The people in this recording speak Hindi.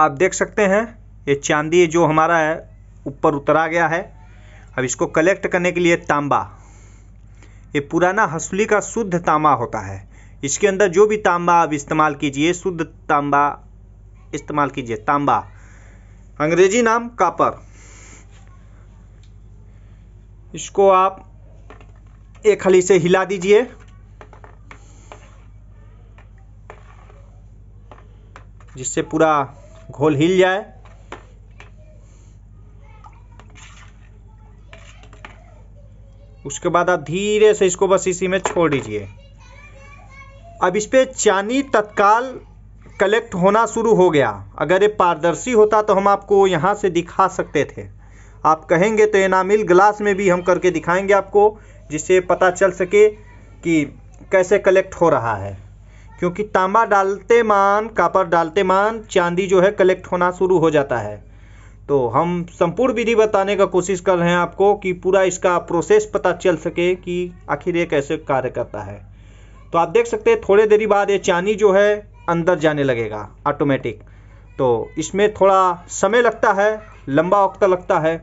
आप देख सकते हैं ये चांदी जो हमारा है ऊपर उतरा गया है अब इसको कलेक्ट करने के लिए तांबा ये पुराना हसुली का शुद्ध तांबा होता है इसके अंदर जो भी तांबा आप इस्तेमाल कीजिए शुद्ध तांबा इस्तेमाल कीजिए तांबा अंग्रेजी नाम कापर इसको आप एक हली से हिला दीजिए जिससे पूरा घोल हिल जाए उसके बाद आप धीरे से इसको बस इसी में छोड़ दीजिए अब इस पर चानी तत्काल कलेक्ट होना शुरू हो गया अगर ये पारदर्शी होता तो हम आपको यहाँ से दिखा सकते थे आप कहेंगे तो एनामिल ग्लास में भी हम करके दिखाएंगे आपको जिससे पता चल सके कि कैसे कलेक्ट हो रहा है क्योंकि तांबा डालते मान कापर डालते मान चांदी जो है कलेक्ट होना शुरू हो जाता है तो हम संपूर्ण विधि बताने का कोशिश कर रहे हैं आपको कि पूरा इसका प्रोसेस पता चल सके कि आखिर ये कैसे कार्य करता है तो आप देख सकते हैं थोड़े देरी बाद ये चांदी जो है अंदर जाने लगेगा ऑटोमेटिक तो इसमें थोड़ा समय लगता है लंबा वक्त लगता है